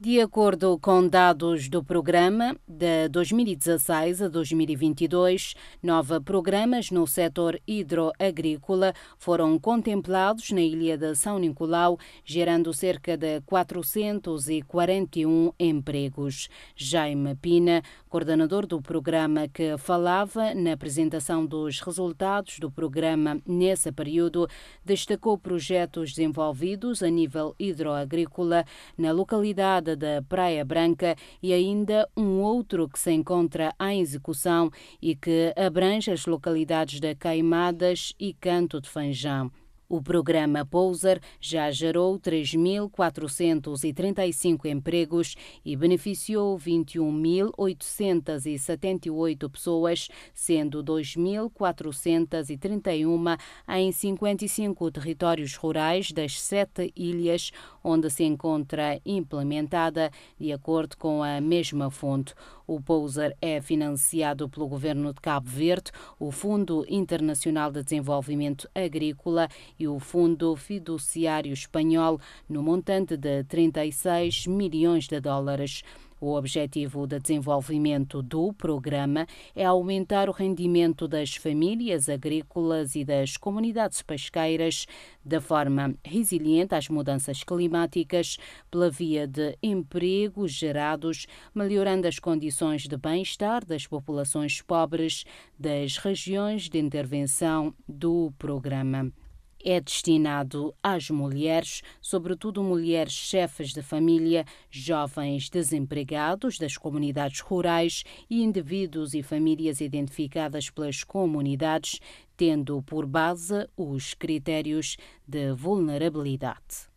De acordo com dados do programa, de 2016 a 2022, nove programas no setor hidroagrícola foram contemplados na ilha de São Nicolau, gerando cerca de 441 empregos. Jaime Pina, coordenador do programa que falava na apresentação dos resultados do programa nesse período, destacou projetos desenvolvidos a nível hidroagrícola na localidade Estrada da Praia Branca e ainda um outro que se encontra em execução e que abrange as localidades de Caimadas e Canto de Fanjão. O programa Pouser já gerou 3.435 empregos e beneficiou 21.878 pessoas, sendo 2.431 em 55 territórios rurais das sete ilhas onde se encontra implementada, de acordo com a mesma fonte. O Pouser é financiado pelo governo de Cabo Verde, o Fundo Internacional de Desenvolvimento Agrícola e o Fundo Fiduciário Espanhol, no montante de 36 milhões de dólares. O objetivo de desenvolvimento do programa é aumentar o rendimento das famílias agrícolas e das comunidades pesqueiras de forma resiliente às mudanças climáticas pela via de empregos gerados, melhorando as condições de bem-estar das populações pobres das regiões de intervenção do programa é destinado às mulheres, sobretudo mulheres chefes de família, jovens desempregados das comunidades rurais e indivíduos e famílias identificadas pelas comunidades, tendo por base os critérios de vulnerabilidade.